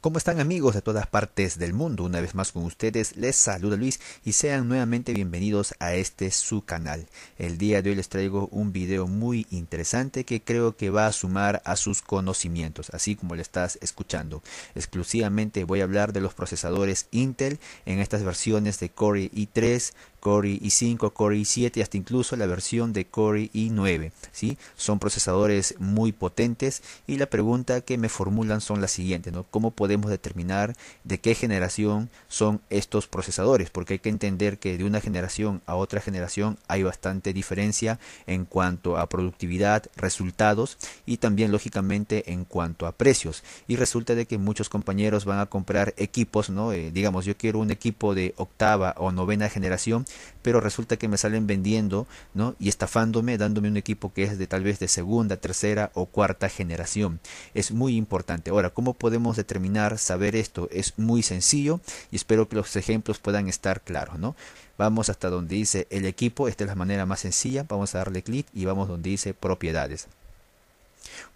¿Cómo están amigos de todas partes del mundo? Una vez más con ustedes les saluda Luis y sean nuevamente bienvenidos a este su canal. El día de hoy les traigo un video muy interesante que creo que va a sumar a sus conocimientos, así como le estás escuchando. Exclusivamente voy a hablar de los procesadores Intel en estas versiones de Core i3, Core i5, Core i7 hasta incluso la versión de Core i9. ¿sí? Son procesadores muy potentes y la pregunta que me formulan son la siguiente: ¿Cómo podemos determinar de qué generación son estos procesadores? Porque hay que entender que de una generación a otra generación hay bastante diferencia en cuanto a productividad, resultados y también lógicamente en cuanto a precios. Y resulta de que muchos compañeros van a comprar equipos, ¿no? Eh, digamos, yo quiero un equipo de octava o novena generación pero resulta que me salen vendiendo ¿no? y estafándome, dándome un equipo que es de tal vez de segunda, tercera o cuarta generación. Es muy importante. Ahora, ¿cómo podemos determinar, saber esto? Es muy sencillo y espero que los ejemplos puedan estar claros. ¿no? Vamos hasta donde dice el equipo, esta es la manera más sencilla, vamos a darle clic y vamos donde dice propiedades.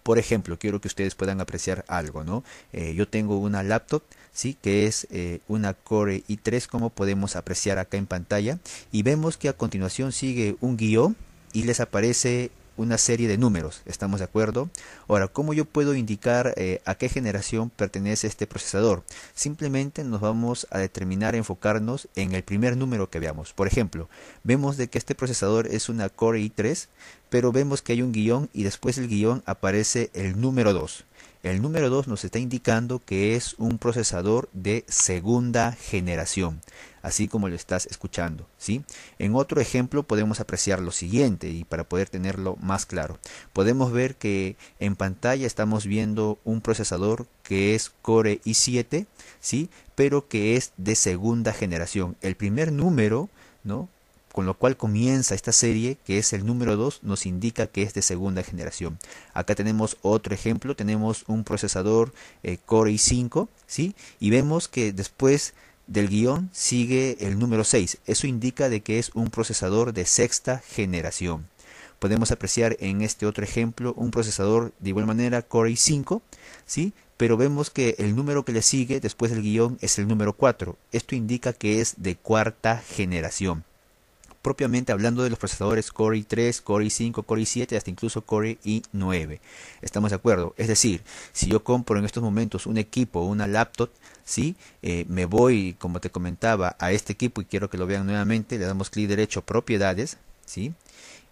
Por ejemplo, quiero que ustedes puedan apreciar algo, ¿no? Eh, yo tengo una laptop, ¿sí? Que es eh, una Core i3, como podemos apreciar acá en pantalla. Y vemos que a continuación sigue un guión y les aparece una serie de números, ¿estamos de acuerdo? Ahora, ¿cómo yo puedo indicar eh, a qué generación pertenece este procesador? Simplemente nos vamos a determinar, enfocarnos en el primer número que veamos. Por ejemplo, vemos de que este procesador es una Core i3, pero vemos que hay un guión y después del guión aparece el número 2. El número 2 nos está indicando que es un procesador de segunda generación así como lo estás escuchando, ¿sí? En otro ejemplo podemos apreciar lo siguiente y para poder tenerlo más claro. Podemos ver que en pantalla estamos viendo un procesador que es Core i7, ¿sí? Pero que es de segunda generación. El primer número, ¿no? con lo cual comienza esta serie, que es el número 2, nos indica que es de segunda generación. Acá tenemos otro ejemplo, tenemos un procesador eh, Core i5, ¿sí? Y vemos que después del guión sigue el número 6. Eso indica de que es un procesador de sexta generación. Podemos apreciar en este otro ejemplo un procesador de igual manera Core i5, ¿sí? pero vemos que el número que le sigue después del guión es el número 4. Esto indica que es de cuarta generación propiamente hablando de los procesadores Core i3, Core i5, Core i7, hasta incluso Core i9. ¿Estamos de acuerdo? Es decir, si yo compro en estos momentos un equipo, una laptop, ¿sí? Eh, me voy, como te comentaba, a este equipo y quiero que lo vean nuevamente, le damos clic derecho propiedades, ¿sí?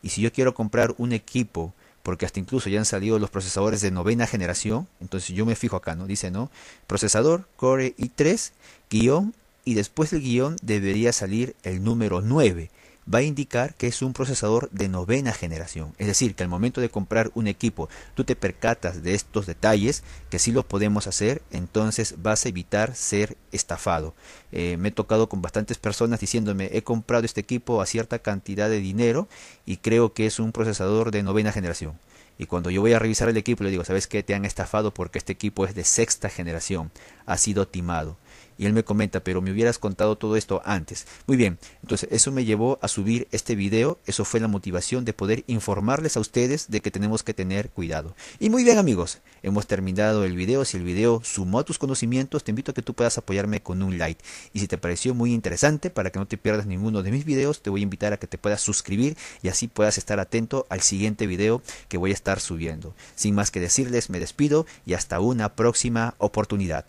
Y si yo quiero comprar un equipo, porque hasta incluso ya han salido los procesadores de novena generación, entonces yo me fijo acá, ¿no? Dice, ¿no? Procesador Core i3, guión, y después del guión debería salir el número 9 va a indicar que es un procesador de novena generación. Es decir, que al momento de comprar un equipo tú te percatas de estos detalles, que sí lo podemos hacer, entonces vas a evitar ser estafado. Eh, me he tocado con bastantes personas diciéndome, he comprado este equipo a cierta cantidad de dinero y creo que es un procesador de novena generación. Y cuando yo voy a revisar el equipo, le digo, ¿sabes qué? Te han estafado porque este equipo es de sexta generación, ha sido timado. Y él me comenta, pero me hubieras contado todo esto antes. Muy bien, entonces eso me llevó a subir este video, eso fue la motivación de poder informarles a ustedes de que tenemos que tener cuidado. Y muy bien amigos, hemos terminado el video, si el video sumó a tus conocimientos, te invito a que tú puedas apoyarme con un like. Y si te pareció muy interesante, para que no te pierdas ninguno de mis videos, te voy a invitar a que te puedas suscribir y así puedas estar atento al siguiente video que voy a estar subiendo. Sin más que decirles, me despido y hasta una próxima oportunidad.